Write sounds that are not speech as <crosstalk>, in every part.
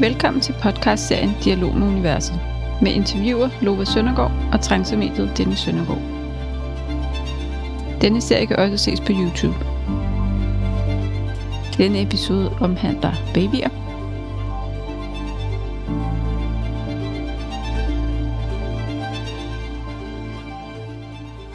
Velkommen til podcastserien Dialog med Universet med interviewer Lova Søndergaard og transemediet Dennis Søndergaard. Denne serie kan også ses på YouTube. Denne episode omhandler babyer.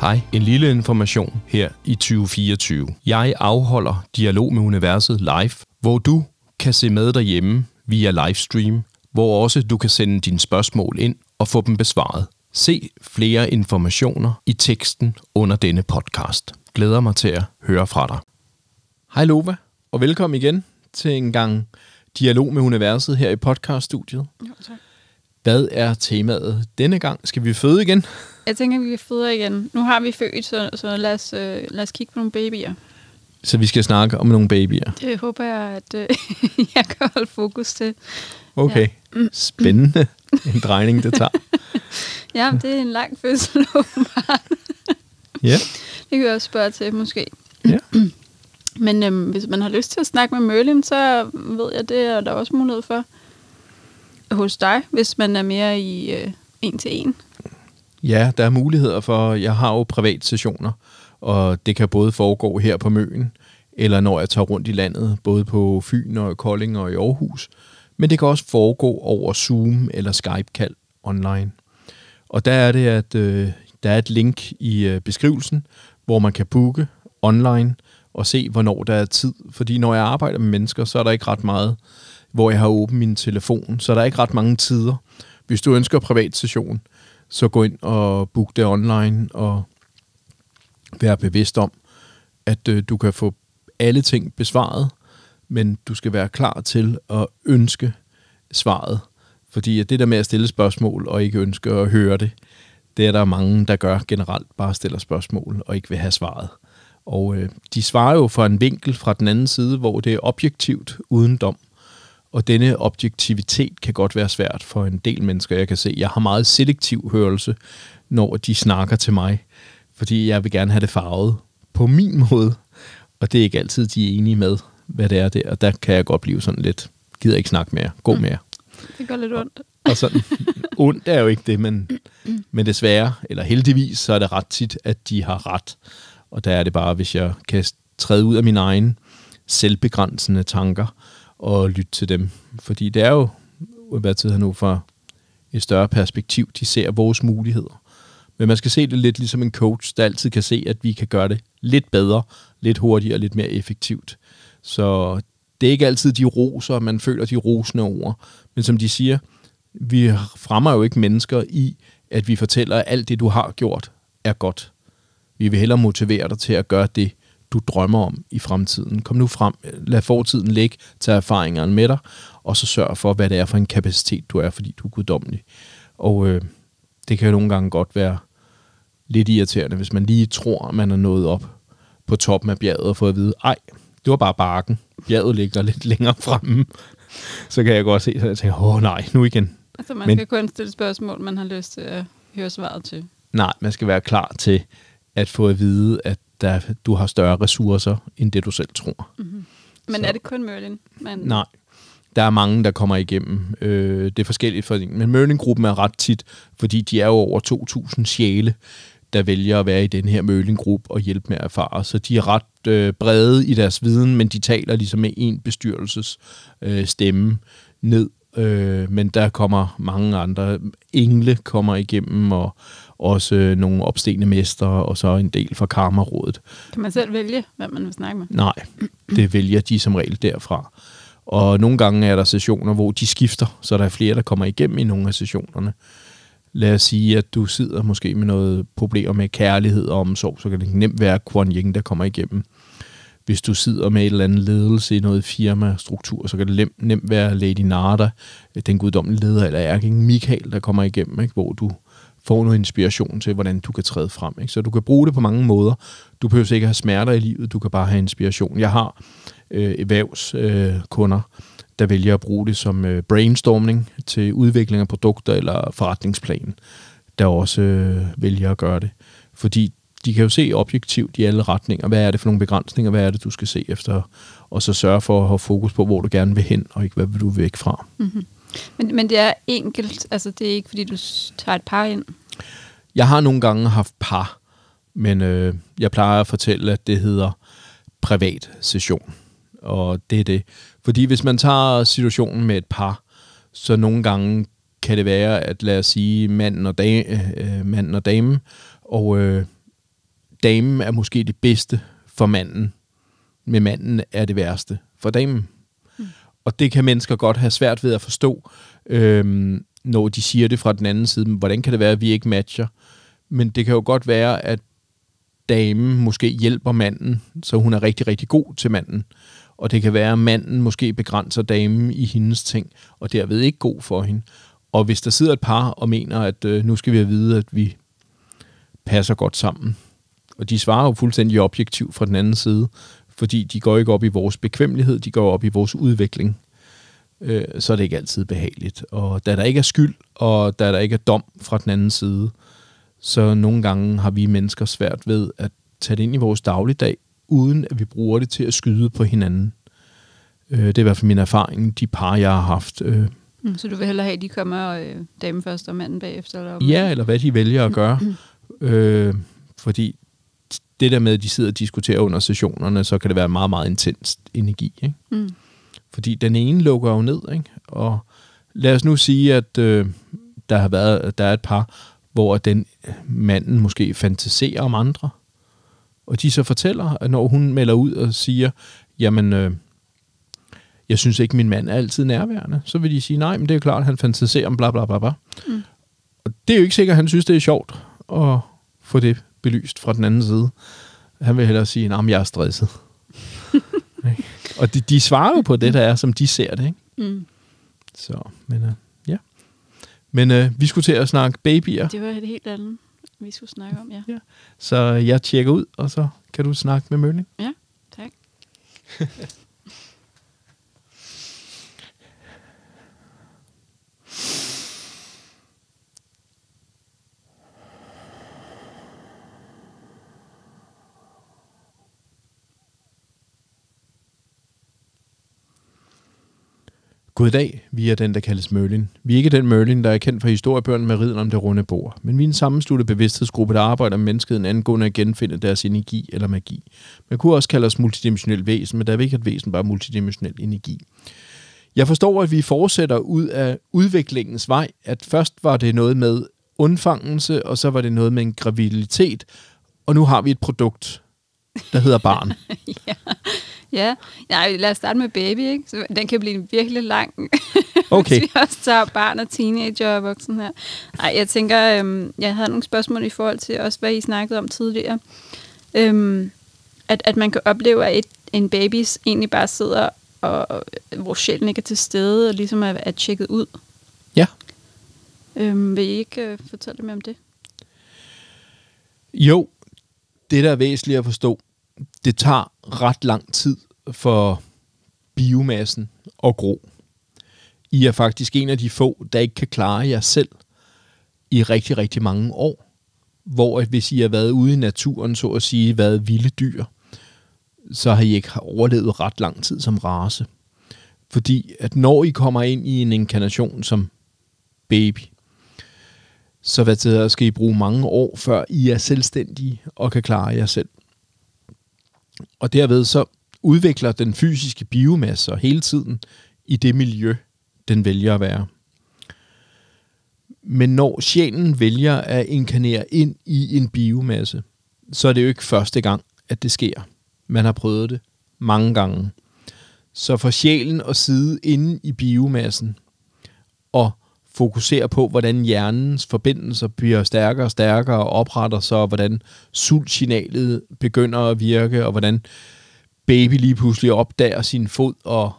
Hej, en lille information her i 2024. Jeg afholder Dialog med Universet live, hvor du kan se med derhjemme via livestream, hvor også du kan sende dine spørgsmål ind og få dem besvaret. Se flere informationer i teksten under denne podcast. Glæder mig til at høre fra dig. Hej Lova, og velkommen igen til en gang dialog med universet her i podcaststudiet. Jo, tak. Hvad er temaet denne gang? Skal vi føde igen? Jeg tænker, at vi føder igen. Nu har vi født, så, så lad, os, øh, lad os kigge på nogle babyer. Så vi skal snakke om nogle babyer. Det håber jeg, at øh, <laughs> jeg kan holde fokus til. Okay. Ja. Spændende. En drejning, det tager. <laughs> ja, det er en lang fødsel, <laughs> åbenbart. ja. Det kan jeg også spørge til, måske. Ja. <clears throat> Men øhm, hvis man har lyst til at snakke med Merlin, så ved jeg, det er der også mulighed for hos dig, hvis man er mere i øh, en til en. Ja, der er muligheder for, jeg har jo privat sessioner, og det kan både foregå her på Møen, eller når jeg tager rundt i landet, både på Fyn og Kolding og i Aarhus. Men det kan også foregå over Zoom eller Skype-kald online. Og der er det, at øh, der er et link i øh, beskrivelsen, hvor man kan booke online og se, hvornår der er tid. Fordi når jeg arbejder med mennesker, så er der ikke ret meget, hvor jeg har åbent min telefon, så er der ikke ret mange tider. Hvis du ønsker privat session, så gå ind og book det online og vær bevidst om, at øh, du kan få alle ting besvaret, men du skal være klar til at ønske svaret. Fordi det der med at stille spørgsmål og ikke ønske at høre det, det er der mange, der gør generelt, bare stiller spørgsmål og ikke vil have svaret. Og øh, de svarer jo fra en vinkel fra den anden side, hvor det er objektivt uden dom. Og denne objektivitet kan godt være svært for en del mennesker, jeg kan se. Jeg har meget selektiv hørelse, når de snakker til mig, fordi jeg vil gerne have det farvet på min måde, og det er ikke altid, de er enige med, hvad det er der, og der kan jeg godt blive sådan lidt, gider ikke snakke mere, gå mm. mere. Det gør lidt ondt. Og, og sådan, <laughs> ondt er jo ikke det, men, men desværre, eller heldigvis, så er det ret tit, at de har ret. Og der er det bare, hvis jeg kan træde ud af mine egne selvbegrænsende tanker og lytte til dem. Fordi det er jo, hvad tid nu fra et større perspektiv, de ser vores muligheder. Men man skal se det lidt ligesom en coach, der altid kan se, at vi kan gøre det lidt bedre, lidt hurtigere og lidt mere effektivt. Så det er ikke altid de roser, man føler de rosende ord. Men som de siger, vi fremmer jo ikke mennesker i, at vi fortæller, at alt det, du har gjort, er godt. Vi vil hellere motivere dig til at gøre det, du drømmer om i fremtiden. Kom nu frem, lad fortiden ligge, tag erfaringerne med dig, og så sørg for, hvad det er for en kapacitet, du er, fordi du er guddommelig. Og øh, det kan jo nogle gange godt være lidt irriterende, hvis man lige tror, at man er nået op på toppen af bjerget og fået at vide, ej, det var bare barken. Bjerget ligger lidt længere fremme. Så kan jeg godt se, at jeg tænker, åh nej, nu igen. Altså man Men, skal kun stille spørgsmål, man har lyst til at høre svaret til. Nej, man skal være klar til at få at vide, at der, du har større ressourcer, end det du selv tror. Mm-hmm. Men Så. er det kun Merlin? Man... Nej, der er mange, der kommer igennem. Øh, det er forskelligt for Men Merlin-gruppen er ret tit, fordi de er jo over 2.000 sjæle der vælger at være i den her mølinggruppe og hjælpe med at erfare. Så de er ret øh, brede i deres viden, men de taler ligesom med en bestyrelses øh, stemme ned. Øh, men der kommer mange andre. Engle kommer igennem, og også øh, nogle opstigende mestre, og så en del fra Karmarådet. Kan man selv vælge, hvad man vil snakke med? Nej, det vælger de som regel derfra. Og nogle gange er der sessioner, hvor de skifter, så der er flere, der kommer igennem i nogle af sessionerne lad os sige, at du sidder måske med noget problemer med kærlighed og omsorg, så kan det nemt være Kuan Yin, der kommer igennem. Hvis du sidder med et eller andet ledelse i noget firma, struktur, så kan det nemt, nemt være Lady Narda, den guddommelige leder, eller ærking Michael, der kommer igennem, ikke? hvor du får noget inspiration til, hvordan du kan træde frem. Ikke? Så du kan bruge det på mange måder. Du behøver ikke have smerter i livet, du kan bare have inspiration. Jeg har øh, erhvervskunder, øh, kunder, der vælger at bruge det som øh, brainstorming til udvikling af produkter eller forretningsplan, der også øh, vælger at gøre det. Fordi de kan jo se objektivt i alle retninger, hvad er det for nogle begrænsninger, hvad er det, du skal se efter, og så sørge for at have fokus på, hvor du gerne vil hen, og ikke hvad vil du væk fra. Mm-hmm. Men, men det er enkelt, altså det er ikke, fordi du tager et par ind? Jeg har nogle gange haft par, men øh, jeg plejer at fortælle, at det hedder privat session, og det er det. Fordi hvis man tager situationen med et par, så nogle gange kan det være, at lad os sige, manden og, dame, øh, øh manden og damen, og øh, damen er måske det bedste for manden, men manden er det værste for damen. Mm. Og det kan mennesker godt have svært ved at forstå, øh, når de siger det fra den anden side. Men hvordan kan det være, at vi ikke matcher? Men det kan jo godt være, at damen måske hjælper manden, så hun er rigtig, rigtig god til manden og det kan være, at manden måske begrænser damen i hendes ting, og derved ikke god for hende. Og hvis der sidder et par og mener, at øh, nu skal vi have vide, at vi passer godt sammen, og de svarer jo fuldstændig objektivt fra den anden side, fordi de går ikke op i vores bekvemmelighed, de går op i vores udvikling, øh, så er det ikke altid behageligt. Og da der ikke er skyld, og da der ikke er dom fra den anden side, så nogle gange har vi mennesker svært ved at tage det ind i vores dagligdag, uden at vi bruger det til at skyde på hinanden. Øh, det er i hvert fald min erfaring, de par, jeg har haft. Øh. Mm, så du vil hellere have, at de kommer øh, dame først og manden bagefter? Eller ja, eller hvad de vælger at gøre. Mm. øh, fordi det der med, at de sidder og diskuterer under sessionerne, så kan det være meget, meget intens energi. Ikke? Mm. Fordi den ene lukker jo ned, ikke? og lad os nu sige, at øh, der har været der er et par, hvor den manden måske fantaserer om andre, og de så fortæller, når hun melder ud og siger, jamen, øh, jeg synes ikke, min mand er altid nærværende, så vil de sige, nej, men det er klart, han fantaserer om bla bla bla bla. Mm. Og det er jo ikke sikkert, at han synes, det er sjovt at få det belyst fra den anden side. Han vil hellere sige, at jeg er stresset. <laughs> og de, de svarer jo på det, der er, som de ser det. Ikke? Mm. Så, men øh, ja. Men øh, vi skulle til at snakke babyer. Det var et helt andet vi skulle snakke om, ja. ja. Så jeg tjekker ud, og så kan du snakke med Mølling. Ja, tak. <laughs> God dag, vi er den, der kaldes Merlin. Vi er ikke den Merlin, der er kendt fra historiebøgerne med ridden om det runde bord, men vi er en sammensluttet bevidsthedsgruppe, der arbejder med menneskeheden angående at genfinde deres energi eller magi. Man kunne også kalde os multidimensionelt væsen, men der er ikke et væsen, bare multidimensionel energi. Jeg forstår, at vi fortsætter ud af udviklingens vej, at først var det noget med undfangelse, og så var det noget med en graviditet, og nu har vi et produkt, der hedder barn. <laughs> ja. Ja. Nej, lad os starte med baby. Ikke? Så den kan blive virkelig lang, <laughs> okay. hvis vi også tager barn og teenager og voksen her. Ej, jeg tænker, øhm, jeg havde nogle spørgsmål i forhold til også, hvad I snakkede om tidligere. Øhm, at, at man kan opleve, at et, en baby egentlig bare sidder, og, hvor sjælen ikke er til stede, og ligesom er, er tjekket ud. Ja. Øhm, vil I ikke øh, fortælle mere om det? Jo, det, der er væsentligt at forstå, det tager ret lang tid for biomassen at gro. I er faktisk en af de få, der ikke kan klare jer selv i rigtig, rigtig mange år. Hvor at hvis I har været ude i naturen, så at sige, været vilde dyr, så har I ikke overlevet ret lang tid som race. Fordi at når I kommer ind i en inkarnation som baby, så hvad til skal I bruge mange år, før I er selvstændige og kan klare jer selv. Og derved så udvikler den fysiske biomasse hele tiden i det miljø, den vælger at være. Men når sjælen vælger at inkarnere ind i en biomasse, så er det jo ikke første gang, at det sker. Man har prøvet det mange gange. Så for sjælen at sidde inde i biomassen og fokuserer på, hvordan hjernens forbindelser bliver stærkere og stærkere og opretter sig, og hvordan sultsignalet begynder at virke, og hvordan baby lige pludselig opdager sin fod og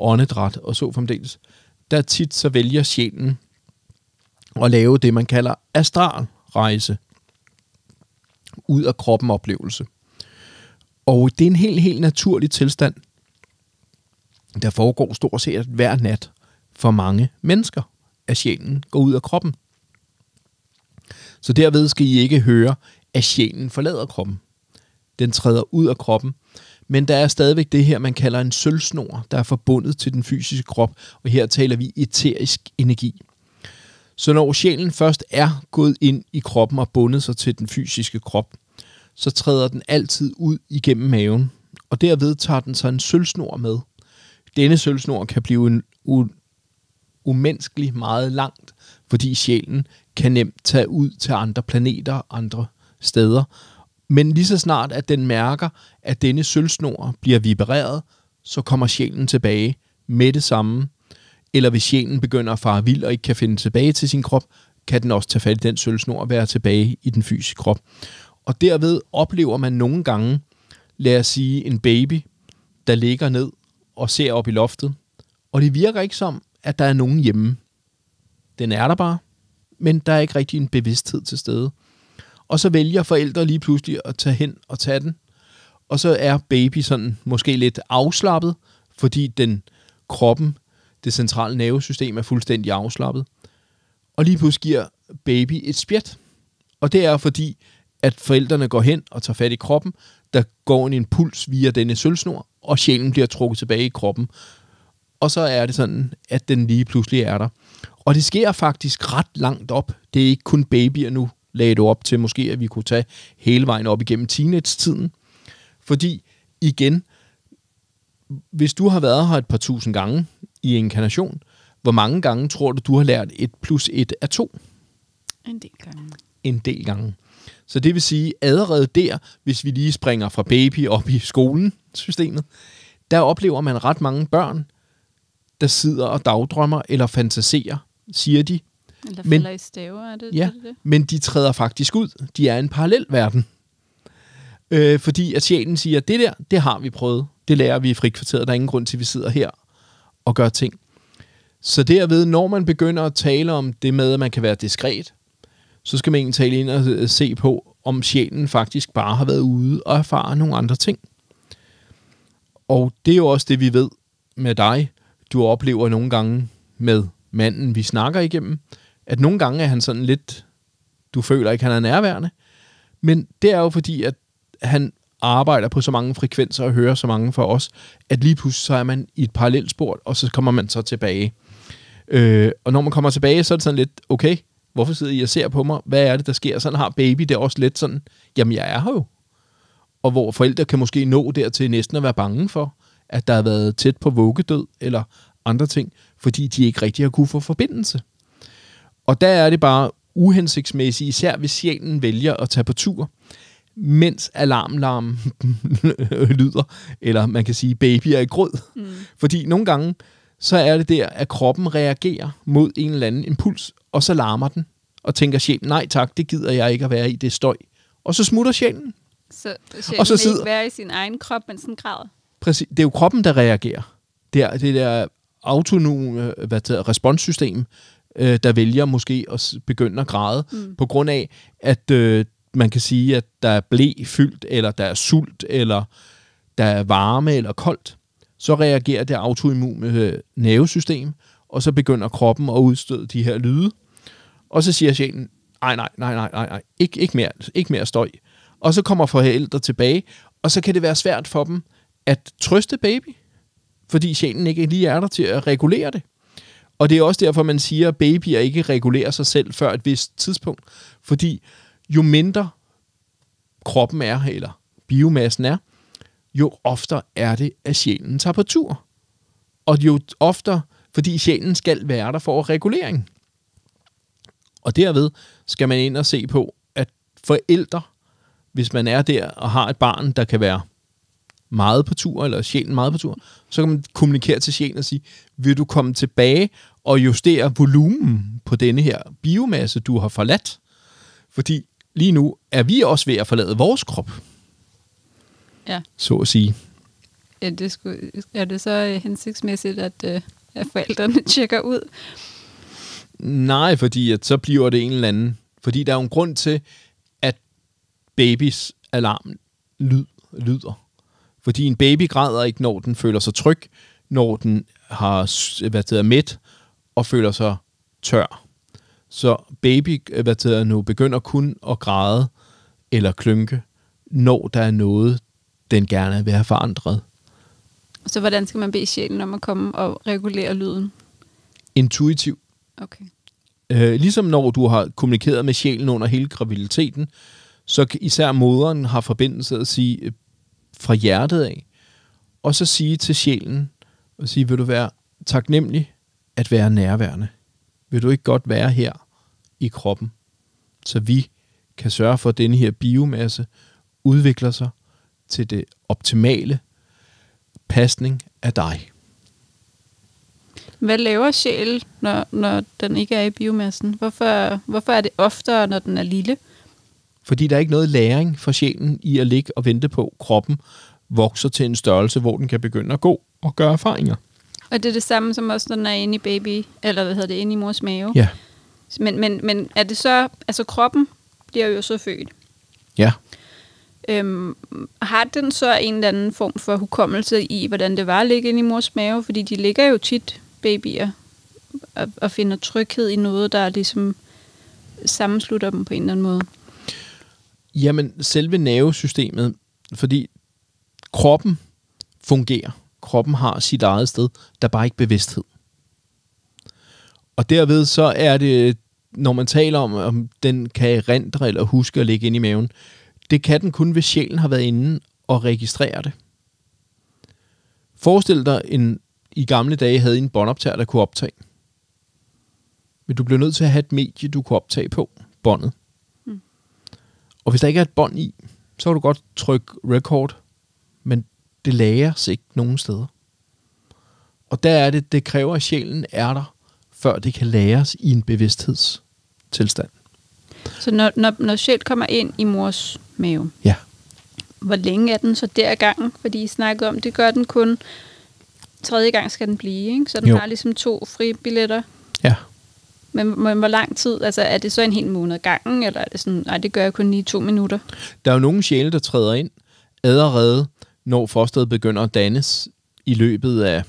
åndedræt og så fremdeles, der tit så vælger sjælen at lave det, man kalder astralrejse. Ud af kroppen oplevelse. Og det er en helt, helt naturlig tilstand, der foregår stort set hver nat for mange mennesker at sjælen går ud af kroppen. Så derved skal I ikke høre, at sjælen forlader kroppen. Den træder ud af kroppen, men der er stadigvæk det her, man kalder en sølvsnor, der er forbundet til den fysiske krop, og her taler vi eterisk energi. Så når sjælen først er gået ind i kroppen og bundet sig til den fysiske krop, så træder den altid ud igennem maven, og derved tager den sig en sølvsnor med. Denne sølvsnor kan blive en umenneskeligt meget langt, fordi sjælen kan nemt tage ud til andre planeter, andre steder. Men lige så snart, at den mærker, at denne sølvsnor bliver vibreret, så kommer sjælen tilbage med det samme. Eller hvis sjælen begynder at fare vild og ikke kan finde tilbage til sin krop, kan den også tage fat i den sølvsnor og være tilbage i den fysiske krop. Og derved oplever man nogle gange, lad os sige, en baby, der ligger ned og ser op i loftet. Og det virker ikke som, at der er nogen hjemme. Den er der bare, men der er ikke rigtig en bevidsthed til stede. Og så vælger forældre lige pludselig at tage hen og tage den. Og så er baby sådan måske lidt afslappet, fordi den kroppen, det centrale nervesystem er fuldstændig afslappet. Og lige pludselig giver baby et spjæt. Og det er fordi, at forældrene går hen og tager fat i kroppen, der går en impuls via denne sølvsnor, og sjælen bliver trukket tilbage i kroppen, og så er det sådan, at den lige pludselig er der. Og det sker faktisk ret langt op. Det er ikke kun babyer nu, lagde du op til måske, at vi kunne tage hele vejen op igennem teenage-tiden. Fordi, igen, hvis du har været her et par tusind gange i inkarnation, hvor mange gange tror du, du har lært 1 plus 1 er 2? En del gange. En del gange. Så det vil sige, allerede der, hvis vi lige springer fra baby op i skolen, systemet, der oplever man ret mange børn, der sidder og dagdrømmer eller fantaserer, siger de. Eller men, falder i staver, er det ja, det, det? men de træder faktisk ud. De er en parallel verden. Øh, fordi at sjælen siger, det der, det har vi prøvet. Det lærer vi i frikvarteret. Der er ingen grund til, at vi sidder her og gør ting. Så derved, når man begynder at tale om det med, at man kan være diskret, så skal man egentlig tale ind og øh, se på, om sjælen faktisk bare har været ude og erfare nogle andre ting. Og det er jo også det, vi ved med dig, du oplever nogle gange med manden, vi snakker igennem, at nogle gange er han sådan lidt, du føler ikke, han er nærværende, men det er jo fordi, at han arbejder på så mange frekvenser og hører så mange fra os, at lige pludselig så er man i et parallelt spor, og så kommer man så tilbage. Øh, og når man kommer tilbage, så er det sådan lidt, okay, hvorfor sidder I og ser på mig? Hvad er det, der sker? Sådan har baby det er også lidt sådan, jamen jeg er her jo. Og hvor forældre kan måske nå dertil næsten at være bange for, at der har været tæt på vuggedød eller andre ting, fordi de ikke rigtig har kunne få forbindelse. Og der er det bare uhensigtsmæssigt, især hvis sjælen vælger at tage på tur, mens alarmlarmen <laughs> lyder, eller man kan sige, baby er i grød. Mm. Fordi nogle gange, så er det der, at kroppen reagerer mod en eller anden impuls, og så larmer den, og tænker sjælen, nej tak, det gider jeg ikke at være i, det støj. Og så smutter sjælen. Så sjælen og så sidder, ikke være i sin egen krop, men sådan græder præcis. Det er jo kroppen, der reagerer. Det er det der autonome hvad det responssystem, øh, der vælger måske at begynde at græde, mm. på grund af, at øh, man kan sige, at der er blæ fyldt, eller der er sult, eller der er varme eller koldt, så reagerer det autoimmune øh, nervesystem, og så begynder kroppen at udstøde de her lyde. Og så siger sjælen, nej, nej, nej, nej, nej. Ikke, ikke, mere, ikke mere støj. Og så kommer forældre tilbage, og så kan det være svært for dem at trøste baby, fordi sjælen ikke lige er der til at regulere det. Og det er også derfor, man siger, at babyer ikke regulerer sig selv før et vist tidspunkt. Fordi jo mindre kroppen er, eller biomassen er, jo oftere er det, at sjælen tager på tur. Og jo oftere, fordi sjælen skal være der for regulering. Og derved skal man ind og se på, at forældre, hvis man er der og har et barn, der kan være meget på tur, eller sjælen meget på tur, så kan man kommunikere til sjælen og sige, vil du komme tilbage og justere volumen på denne her biomasse, du har forladt? Fordi lige nu er vi også ved at forlade vores krop. Ja. Så at sige. Ja, det skulle, er det så øh, hensigtsmæssigt, at, øh, at forældrene <laughs> tjekker ud? Nej, fordi at så bliver det en eller anden. Fordi der er jo en grund til, at babys alarm lyd, lyder. Fordi en baby græder ikke, når den føler sig tryg, når den har hvad det hedder, og føler sig tør. Så baby hvad hedder, nu begynder kun at græde eller klynke, når der er noget, den gerne vil have forandret. Så hvordan skal man bede sjælen om at komme og regulere lyden? Intuitiv. Okay. Øh, ligesom når du har kommunikeret med sjælen under hele graviditeten, så især moderen har forbindelse at sige, fra hjertet af, og så sige til sjælen, og sige, vil du være taknemmelig at være nærværende? Vil du ikke godt være her i kroppen, så vi kan sørge for, at denne her biomasse udvikler sig til det optimale pasning af dig? Hvad laver sjæl, når, når den ikke er i biomassen? Hvorfor, hvorfor er det oftere, når den er lille? Fordi der er ikke noget læring for sjælen i at ligge og vente på, kroppen vokser til en størrelse, hvor den kan begynde at gå og gøre erfaringer. Og det er det samme som også, når den er inde i baby, eller hvad hedder det, inde i mors mave. Ja. Men, men, men er det så, altså kroppen bliver jo så født. Ja. Øhm, har den så en eller anden form for hukommelse i, hvordan det var at ligge inde i mors mave? Fordi de ligger jo tit, babyer, og, og finder tryghed i noget, der ligesom sammenslutter dem på en eller anden måde. Jamen, selve nervesystemet, fordi kroppen fungerer. Kroppen har sit eget sted, der bare ikke bevidsthed. Og derved så er det, når man taler om, om den kan erindre eller huske at ligge inde i maven, det kan den kun, hvis sjælen har været inde og registrere det. Forestil dig, en, i gamle dage havde en båndoptager, der kunne optage. Men du blev nødt til at have et medie, du kunne optage på, båndet. Og hvis der ikke er et bånd i, så kan du godt trykke record, men det sig ikke nogen steder. Og der er det, det kræver, at sjælen er der, før det kan læres i en bevidsthedstilstand. Så når, når, når sjæl kommer ind i mors mave, ja. hvor længe er den så der gang? Fordi I snakkede om, det gør den kun tredje gang skal den blive, ikke? så den jo. har ligesom to fri billetter. Ja. Men, men hvor lang tid? Altså, er det så en hel måned gangen, eller er det sådan, nej, det gør jeg kun lige to minutter? Der er jo nogle sjæle, der træder ind allerede, når fosteret begynder at dannes i løbet af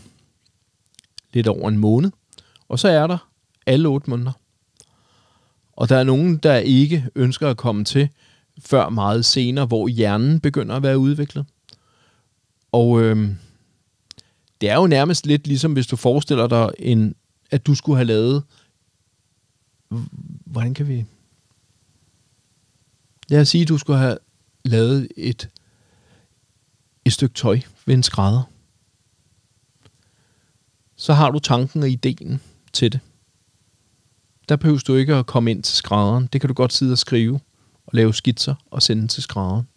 lidt over en måned. Og så er der alle otte måneder. Og der er nogen, der ikke ønsker at komme til før meget senere, hvor hjernen begynder at være udviklet. Og øhm, det er jo nærmest lidt ligesom, hvis du forestiller dig, en, at du skulle have lavet hvordan kan vi... Lad os sige, at du skulle have lavet et, et stykke tøj ved en skrædder. Så har du tanken og ideen til det. Der behøver du ikke at komme ind til skrædderen. Det kan du godt sidde og skrive og lave skitser og sende til skrædderen.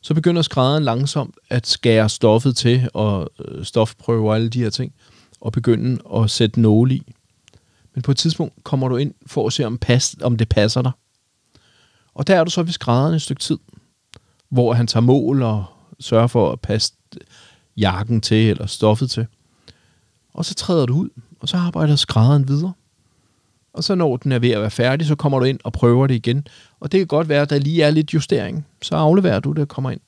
Så begynder skrædderen langsomt at skære stoffet til og øh, stofprøve og alle de her ting, og begynde at sætte nåle i. Men på et tidspunkt kommer du ind for at se, om, pas, om det passer dig. Og der er du så ved skrædderen et stykke tid, hvor han tager mål og sørger for at passe jakken til eller stoffet til. Og så træder du ud, og så arbejder skrædderen videre. Og så når den er ved at være færdig, så kommer du ind og prøver det igen. Og det kan godt være, at der lige er lidt justering. Så afleverer du det og kommer ind.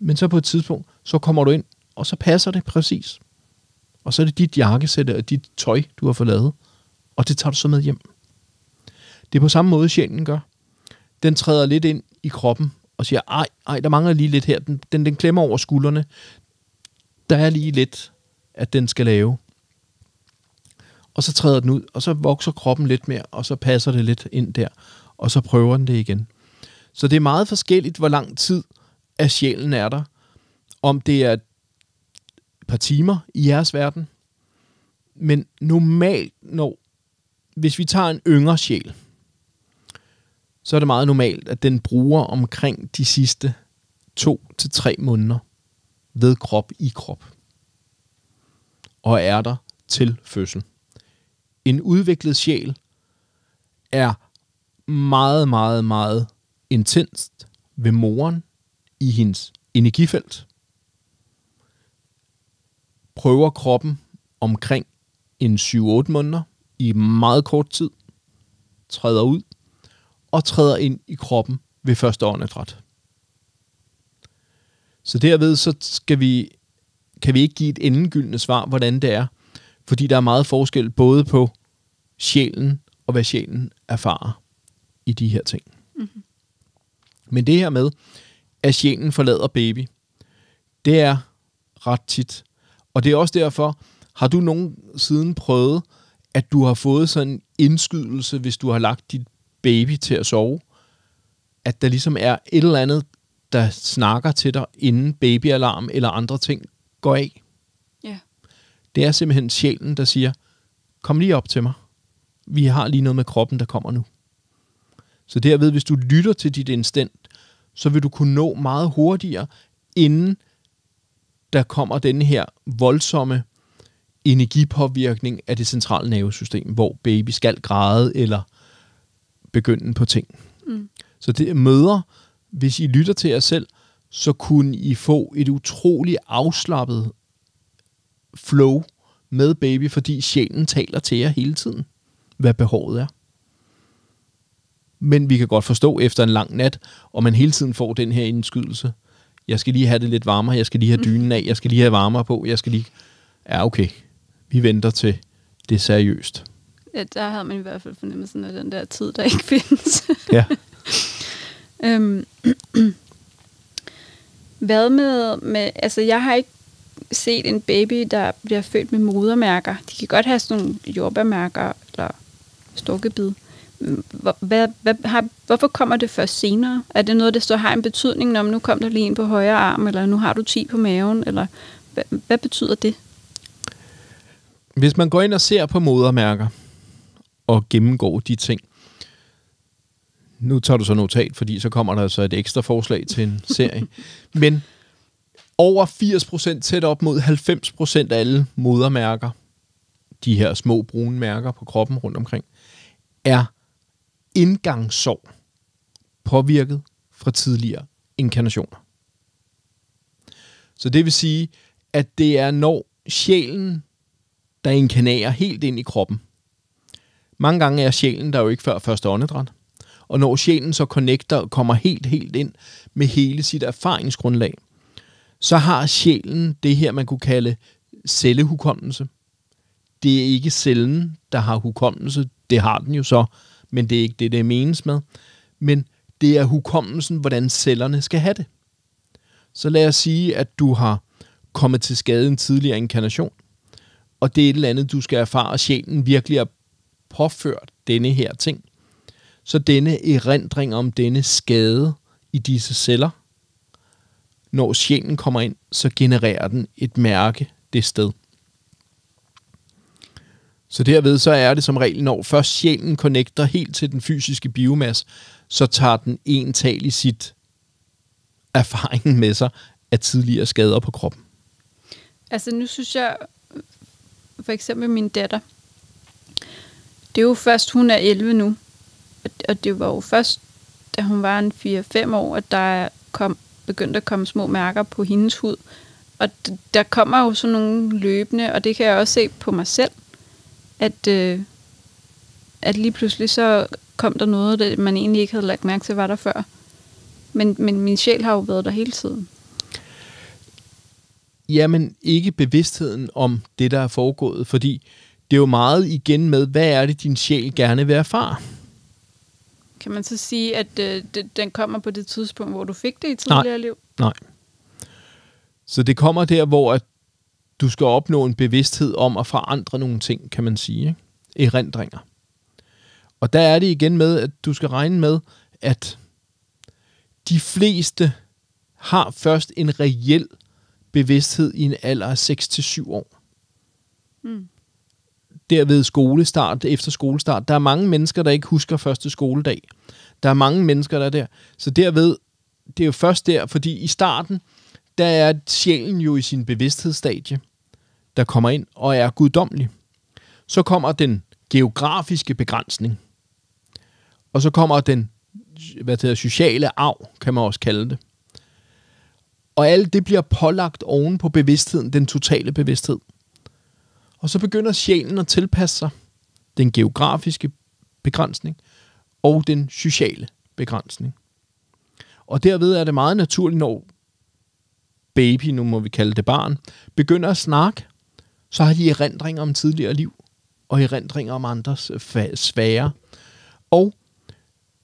Men så på et tidspunkt, så kommer du ind, og så passer det præcis. Og så er det dit jakkesæt og dit tøj, du har fået lavet og det tager du så med hjem. Det er på samme måde, sjælen gør. Den træder lidt ind i kroppen og siger, ej, ej der mangler lige lidt her. Den, den, den klemmer over skuldrene. Der er lige lidt, at den skal lave. Og så træder den ud, og så vokser kroppen lidt mere, og så passer det lidt ind der, og så prøver den det igen. Så det er meget forskelligt, hvor lang tid af sjælen er der. Om det er et par timer i jeres verden. Men normalt, når hvis vi tager en yngre sjæl, så er det meget normalt, at den bruger omkring de sidste to til tre måneder ved krop i krop. Og er der til fødsel. En udviklet sjæl er meget, meget, meget intenst ved moren i hendes energifelt. Prøver kroppen omkring en 7-8 måneder i meget kort tid, træder ud og træder ind i kroppen ved første åndedræt. Så derved så skal vi, kan vi ikke give et endegyldigt svar, hvordan det er, fordi der er meget forskel både på sjælen og hvad sjælen erfarer i de her ting. Mm-hmm. Men det her med, at sjælen forlader baby, det er ret tit. Og det er også derfor, har du nogen siden prøvet at du har fået sådan en indskydelse, hvis du har lagt dit baby til at sove, at der ligesom er et eller andet, der snakker til dig, inden babyalarm eller andre ting går af. Ja. Det er simpelthen sjælen, der siger, kom lige op til mig. Vi har lige noget med kroppen, der kommer nu. Så derved, hvis du lytter til dit instinkt, så vil du kunne nå meget hurtigere, inden der kommer den her voldsomme energipåvirkning af det centrale nervesystem, hvor baby skal græde eller begynde på ting. Mm. Så det møder, hvis I lytter til jer selv, så kunne I få et utroligt afslappet flow med baby, fordi sjælen taler til jer hele tiden, hvad behovet er. Men vi kan godt forstå efter en lang nat, og man hele tiden får den her indskydelse. Jeg skal lige have det lidt varmere, jeg skal lige have mm. dynen af, jeg skal lige have varmere på, jeg skal lige... Ja, okay vi venter til det er seriøst. Ja, der havde man i hvert fald fornemmelsen af den der tid, der ikke findes. ja. <laughs> øhm, hvad med, med, altså jeg har ikke set en baby, der bliver født med modermærker. De kan godt have sådan nogle jordbærmærker eller stukkebid. Hvor, hvad, hvad, har, hvorfor kommer det først senere? Er det noget, der så har en betydning, når nu kom der lige en på højre arm, eller nu har du 10 på maven, eller hvad, hvad betyder det? Hvis man går ind og ser på modermærker og gennemgår de ting, nu tager du så notat, fordi så kommer der så et ekstra forslag til en serie. <laughs> Men over 80%, tæt op mod 90% af alle modermærker, de her små brune mærker på kroppen rundt omkring, er indgangssår påvirket fra tidligere inkarnationer. Så det vil sige, at det er når sjælen der inkarnerer helt ind i kroppen. Mange gange er sjælen der jo ikke før første åndedræt. Og når sjælen så connecter og kommer helt, helt ind med hele sit erfaringsgrundlag, så har sjælen det her, man kunne kalde cellehukommelse. Det er ikke cellen, der har hukommelse. Det har den jo så, men det er ikke det, det menes med. Men det er hukommelsen, hvordan cellerne skal have det. Så lad os sige, at du har kommet til skade i en tidligere inkarnation og det er et eller andet, du skal erfare, at sjælen virkelig har påført denne her ting. Så denne erindring om denne skade i disse celler, når sjælen kommer ind, så genererer den et mærke det sted. Så derved så er det som regel, når først sjælen connecter helt til den fysiske biomasse, så tager den en tal i sit erfaring med sig af tidligere skader på kroppen. Altså nu synes jeg for eksempel min datter, det er jo først, hun er 11 nu, og det var jo først, da hun var en 4-5 år, at der kom, begyndte at komme små mærker på hendes hud. Og der kommer jo sådan nogle løbende, og det kan jeg også se på mig selv, at, øh, at lige pludselig så kom der noget, det man egentlig ikke havde lagt mærke til, var der før. Men, men min sjæl har jo været der hele tiden jamen ikke bevidstheden om det, der er foregået, fordi det er jo meget igen med, hvad er det, din sjæl gerne vil erfare? Kan man så sige, at øh, den kommer på det tidspunkt, hvor du fik det i tidligere nej, liv? Nej. Så det kommer der, hvor at du skal opnå en bevidsthed om at forandre nogle ting, kan man sige. Ikke? Erindringer. Og der er det igen med, at du skal regne med, at de fleste har først en reel bevidsthed i en alder af 6-7 år. Mm. Derved skolestart, efter skolestart. Der er mange mennesker, der ikke husker første skoledag. Der er mange mennesker, der er der. Så derved, det er jo først der, fordi i starten, der er sjælen jo i sin bevidsthedsstadie, der kommer ind og er guddommelig. Så kommer den geografiske begrænsning. Og så kommer den hvad det hedder, sociale arv, kan man også kalde det. Og alt det bliver pålagt oven på bevidstheden, den totale bevidsthed. Og så begynder sjælen at tilpasse sig den geografiske begrænsning og den sociale begrænsning. Og derved er det meget naturligt, når baby, nu må vi kalde det barn, begynder at snakke, så har de erindringer om tidligere liv og erindringer om andres svære. Og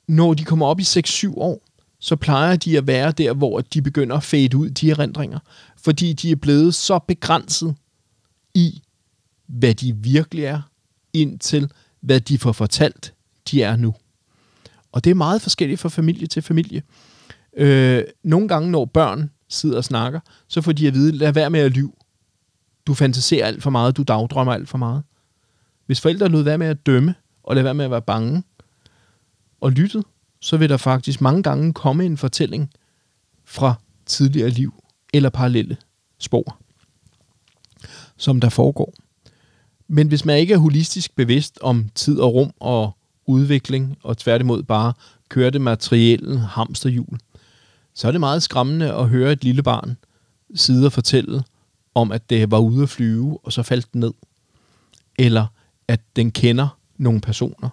når de kommer op i 6-7 år, så plejer de at være der, hvor de begynder at fade ud, de erindringer. Fordi de er blevet så begrænset i, hvad de virkelig er, indtil hvad de får fortalt, de er nu. Og det er meget forskelligt fra familie til familie. Øh, nogle gange, når børn sidder og snakker, så får de at vide, lad være med at lyve. Du fantaserer alt for meget, du dagdrømmer alt for meget. Hvis forældre lød være med at dømme, og lad være med at være bange, og lyttede, så vil der faktisk mange gange komme en fortælling fra tidligere liv eller parallelle spor, som der foregår. Men hvis man ikke er holistisk bevidst om tid og rum og udvikling, og tværtimod bare kører det materielle hamsterhjul, så er det meget skræmmende at høre et lille barn sidde og fortælle om, at det var ude at flyve, og så faldt den ned. Eller at den kender nogle personer,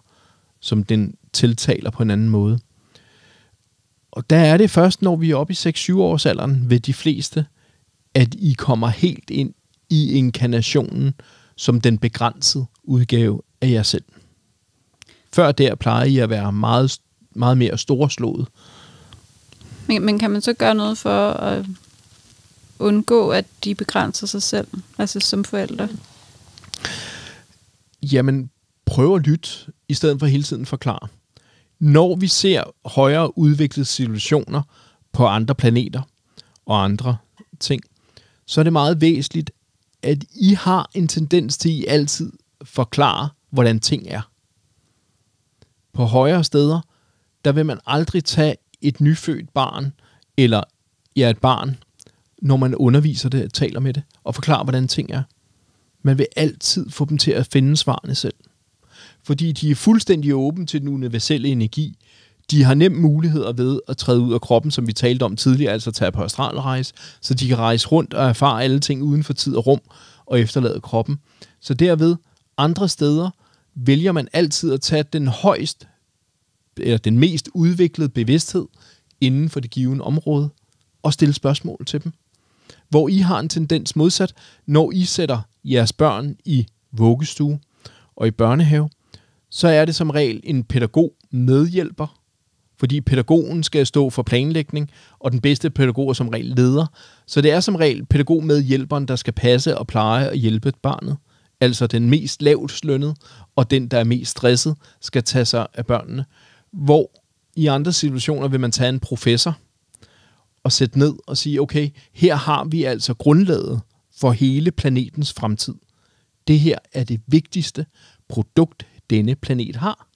som den tiltaler på en anden måde. Og der er det først, når vi er oppe i 6-7 års alderen ved de fleste, at I kommer helt ind i inkarnationen som den begrænsede udgave af jer selv. Før der plejer I at være meget, meget mere storslået. Men, men kan man så gøre noget for at undgå, at de begrænser sig selv, altså som forældre? Jamen, prøv at lytte, i stedet for hele tiden forklare når vi ser højere udviklede situationer på andre planeter og andre ting, så er det meget væsentligt, at I har en tendens til, at I altid forklare, hvordan ting er. På højere steder, der vil man aldrig tage et nyfødt barn, eller ja, et barn, når man underviser det, taler med det, og forklarer, hvordan ting er. Man vil altid få dem til at finde svarene selv fordi de er fuldstændig åbne til den universelle energi. De har nem muligheder ved at træde ud af kroppen, som vi talte om tidligere, altså tage på astralrejse, så de kan rejse rundt og erfare alle ting uden for tid og rum og efterlade kroppen. Så derved, andre steder, vælger man altid at tage den højst, eller den mest udviklede bevidsthed inden for det givende område, og stille spørgsmål til dem. Hvor I har en tendens modsat, når I sætter jeres børn i vuggestue og i børnehave, så er det som regel en pædagog medhjælper, fordi pædagogen skal stå for planlægning, og den bedste pædagog er som regel leder. Så det er som regel pædagog medhjælperen, der skal passe og pleje og hjælpe barnet. Altså den mest lavt lønnet og den, der er mest stresset, skal tage sig af børnene. Hvor i andre situationer vil man tage en professor og sætte ned og sige, okay, her har vi altså grundlaget for hele planetens fremtid. Det her er det vigtigste produkt denne planet har.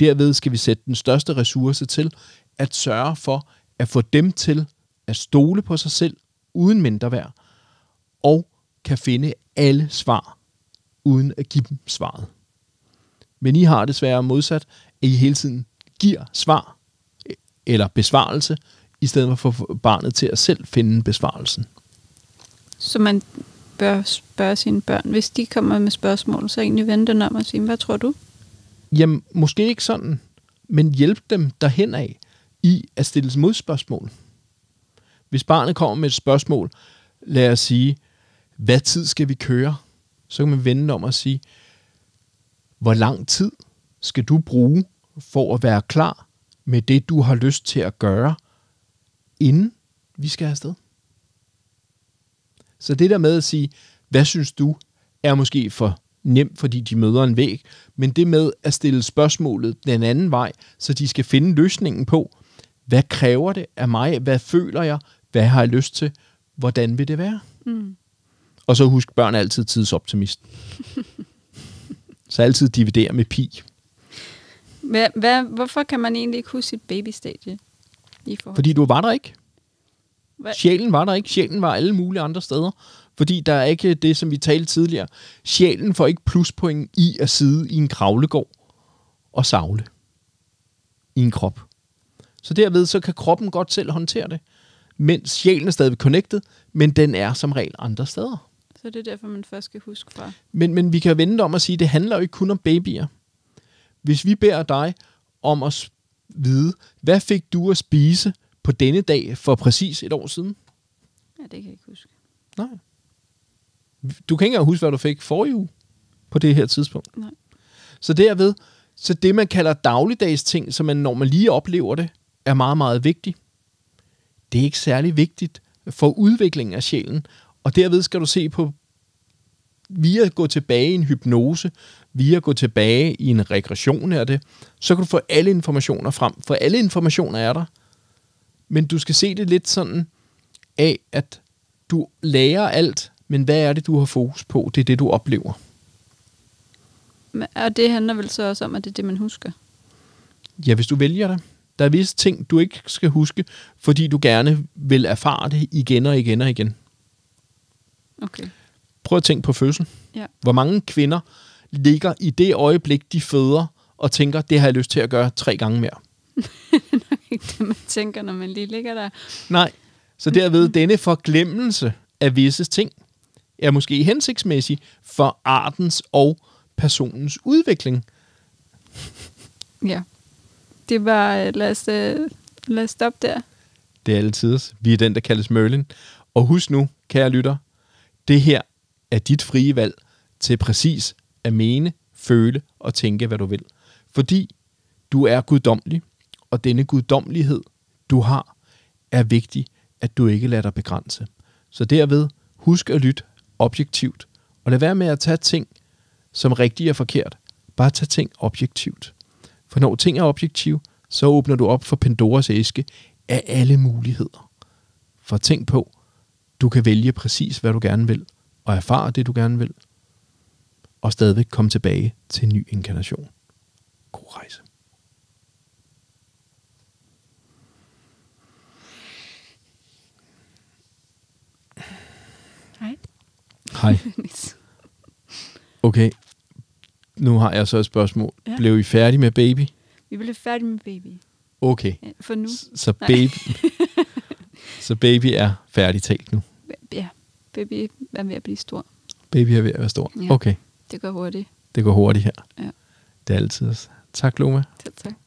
Derved skal vi sætte den største ressource til at sørge for at få dem til at stole på sig selv uden mindre værd, og kan finde alle svar, uden at give dem svaret. Men I har desværre modsat, at I hele tiden giver svar eller besvarelse, i stedet for at få barnet til at selv finde besvarelsen. Så man bør spørge sine børn, hvis de kommer med spørgsmål, så egentlig vende den om og sige, hvad tror du? Jamen, måske ikke sådan, men hjælp dem derhen af i at stille modspørgsmål. Hvis barnet kommer med et spørgsmål, lad os sige, hvad tid skal vi køre? Så kan man vende om og sige, hvor lang tid skal du bruge for at være klar med det, du har lyst til at gøre, inden vi skal afsted? Så det der med at sige, hvad synes du, er måske for nemt, fordi de møder en væg, men det med at stille spørgsmålet den anden vej, så de skal finde løsningen på, hvad kræver det af mig, hvad føler jeg, hvad har jeg lyst til, hvordan vil det være? Mm. Og så husk, børn er altid tidsoptimist. <laughs> så altid dividere med pi. Hvad, hvad, hvorfor kan man egentlig ikke huske sit babystadie? I forhold? Fordi du var der ikke. Hva? Sjælen var der ikke. Sjælen var alle mulige andre steder. Fordi der er ikke det, som vi talte tidligere. Sjælen får ikke pluspoint i at sidde i en kravlegård og savle i en krop. Så derved så kan kroppen godt selv håndtere det, mens sjælen er stadig connected, men den er som regel andre steder. Så det er derfor, man først skal huske fra. Men, men vi kan vende om og sige, at det handler jo ikke kun om babyer. Hvis vi beder dig om at vide, hvad fik du at spise på denne dag for præcis et år siden? Ja, det kan jeg ikke huske. Nej. Du kan ikke engang huske, hvad du fik for uge på det her tidspunkt. Nej. Så derved, så det man kalder dagligdags ting, som man når man lige oplever det, er meget, meget vigtigt. Det er ikke særlig vigtigt for udviklingen af sjælen, og derved skal du se på, via at gå tilbage i en hypnose, via at gå tilbage i en regression af det, så kan du få alle informationer frem. For alle informationer er der. Men du skal se det lidt sådan af, at du lærer alt, men hvad er det, du har fokus på? Det er det, du oplever. Og det handler vel så også om, at det er det, man husker? Ja, hvis du vælger det. Der er visse ting, du ikke skal huske, fordi du gerne vil erfare det igen og igen og igen. Okay. Prøv at tænke på fødsel. Ja. Hvor mange kvinder ligger i det øjeblik, de føder, og tænker, det har jeg lyst til at gøre tre gange mere. <laughs> <laughs> ikke det, man tænker, når man lige ligger der. Nej, så derved denne forglemmelse af visse ting er måske hensigtsmæssig for artens og personens udvikling. Ja, det var, øh, lad os, øh, lad os stoppe der. Det er altid. Vi er den, der kaldes Merlin. Og husk nu, kære lytter, det her er dit frie valg til præcis at mene, føle og tænke, hvad du vil. Fordi du er guddommelig og denne guddommelighed, du har, er vigtig, at du ikke lader dig begrænse. Så derved, husk at lytte objektivt, og lad være med at tage ting, som rigtigt og forkert. Bare tage ting objektivt. For når ting er objektive, så åbner du op for Pandoras æske af alle muligheder. For tænk på, du kan vælge præcis, hvad du gerne vil, og erfare det, du gerne vil, og stadigvæk komme tilbage til en ny inkarnation. God rejse. Hej. <laughs> Okay, nu har jeg så et spørgsmål. Ja. Blev I færdige med baby? Vi blev færdige med baby. Okay. Ja, for nu. så baby, <laughs> så baby er færdigtalt nu? Ja, baby er ved at blive stor. Baby er ved at være stor. Ja. Okay. Det går hurtigt. Det går hurtigt her. Ja. Det er altid. Tak, Loma. Tak, tak.